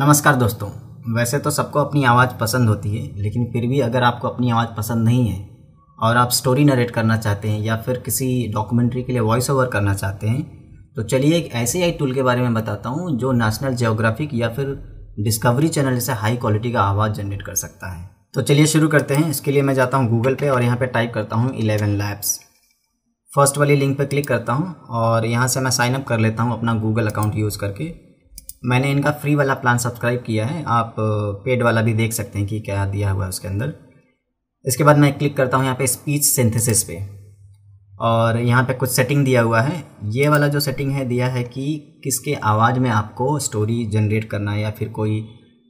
नमस्कार दोस्तों वैसे तो सबको अपनी आवाज़ पसंद होती है लेकिन फिर भी अगर आपको अपनी आवाज़ पसंद नहीं है और आप स्टोरी नरेट करना चाहते हैं या फिर किसी डॉक्यूमेंट्री के लिए वॉइस ओवर करना चाहते हैं तो चलिए एक ऐसे आई टूल के बारे में बताता हूँ जो नेशनल जियोग्राफिक या फिर डिस्कवरी चैनल जैसे हाई क्वालिटी का आवाज़ जनरेट कर सकता है तो चलिए शुरू करते हैं इसके लिए मैं जाता हूँ गूगल पे और यहाँ पे टाइप करता हूँ इलेवन लैब्स फर्स्ट वाली लिंक पे क्लिक करता हूँ और यहाँ से मैं साइनअप कर लेता हूँ अपना गूगल अकाउंट यूज़ करके मैंने इनका फ्री वाला प्लान सब्सक्राइब किया है आप पेड वाला भी देख सकते हैं कि क्या दिया हुआ है उसके अंदर इसके बाद मैं क्लिक करता हूँ यहाँ पे स्पीच सिंथेसिस पे और यहाँ पे कुछ सेटिंग दिया हुआ है ये वाला जो सेटिंग है दिया है कि किसके आवाज़ में आपको स्टोरी जनरेट करना है या फिर कोई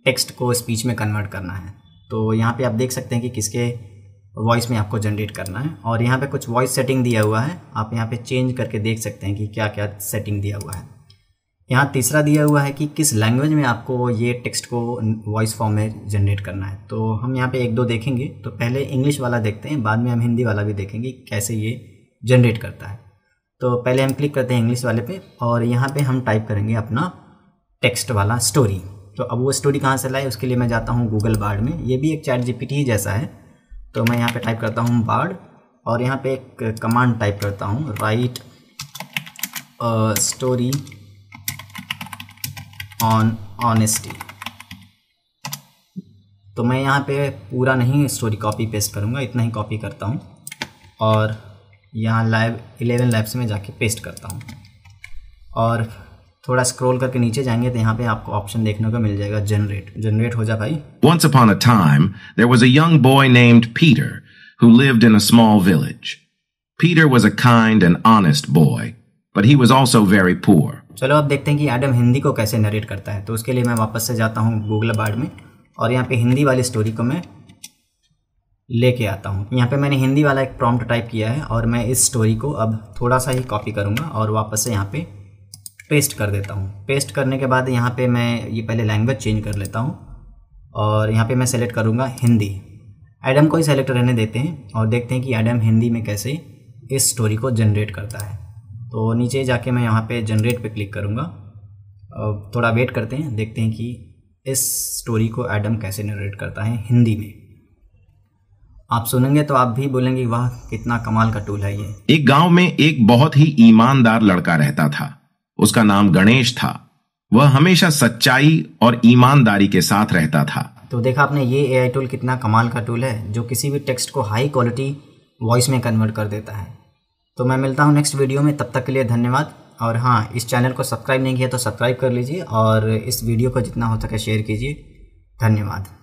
टेक्स्ट को स्पीच में कन्वर्ट करना है तो यहाँ पे आप देख सकते हैं कि किसके वॉइस में आपको जनरेट करना है और यहाँ पे कुछ वॉइस सेटिंग दिया हुआ है आप यहाँ पे चेंज करके देख सकते हैं कि क्या क्या सेटिंग दिया हुआ है यहाँ तीसरा दिया हुआ है कि किस लैंग्वेज में आपको ये टेक्स्ट को वॉइस फॉर्म में जनरेट करना है तो हम यहाँ पे एक दो देखेंगे तो पहले इंग्लिश वाला देखते हैं बाद में हम हिंदी वाला भी देखेंगे कैसे ये जनरेट करता है तो पहले हम क्लिक करते हैं इंग्लिश वाले पे और यहाँ पे हम टाइप करेंगे अपना टेक्स्ट वाला स्टोरी तो अब वो स्टोरी कहाँ से लाए उसके लिए मैं जाता हूँ गूगल बार्ड में ये भी एक चैट जी ही जैसा है तो मैं यहाँ पर टाइप करता हूँ बार्ड और यहाँ पर एक कमांड टाइप करता हूँ राइट स्टोरी ऑन ऑनेस्टी तो मैं यहाँ पे पूरा नहीं स्टोरी कॉपी पेस्ट करूँगा इतना ही कॉपी करता हूँ और यहाँ लाइव इलेवन लाइव में जाके पेस्ट करता हूँ और थोड़ा स्क्रॉल करके नीचे जाएंगे तो यहाँ पे आपको ऑप्शन देखने को मिल जाएगा जनरेट जनरेट हो जा भाई once upon a time there was a young boy named Peter who lived in a small village Peter was a kind and honest boy but he was also very poor चलो अब देखते हैं कि Adam Hindi को कैसे narrate करता है तो उसके लिए मैं वापस से जाता हूँ गूगल बार्ड में और यहाँ पे हिंदी वाली स्टोरी को मैं लेके आता हूँ यहाँ पे मैंने हिंदी वाला एक प्रॉम्प्ट टाइप किया है और मैं इस स्टोरी को अब थोड़ा सा ही कॉपी करूँगा और वापस से यहाँ पे पेस्ट कर देता हूँ पेस्ट करने के बाद यहाँ पर मैं ये पहले लैंग्वेज चेंज कर लेता हूँ और यहाँ पर मैं सेलेक्ट करूँगा हिंदी एडम को ही सेलेक्ट रहने देते हैं और देखते हैं कि एडम हिंदी में कैसे इस स्टोरी को जनरेट करता है तो नीचे जाके मैं यहाँ पे जनरेट पे क्लिक करूँगा अब थोड़ा वेट करते हैं देखते हैं कि इस स्टोरी को एडम कैसे जनरेट करता है हिंदी में आप सुनेंगे तो आप भी बोलेंगे वाह कितना कमाल का टूल है ये एक गांव में एक बहुत ही ईमानदार लड़का रहता था उसका नाम गणेश था वह हमेशा सच्चाई और ईमानदारी के साथ रहता था तो देखा आपने ये एआई टूल कितना कमाल का टूल है जो किसी भी टेक्स्ट को हाई क्वालिटी वॉइस में कन्वर्ट कर देता है तो मैं मिलता हूँ नेक्स्ट वीडियो में तब तक के लिए धन्यवाद और हाँ इस चैनल को सब्सक्राइब नहीं किया तो सब्सक्राइब कर लीजिए और इस वीडियो को जितना हो सके शेयर कीजिए धन्यवाद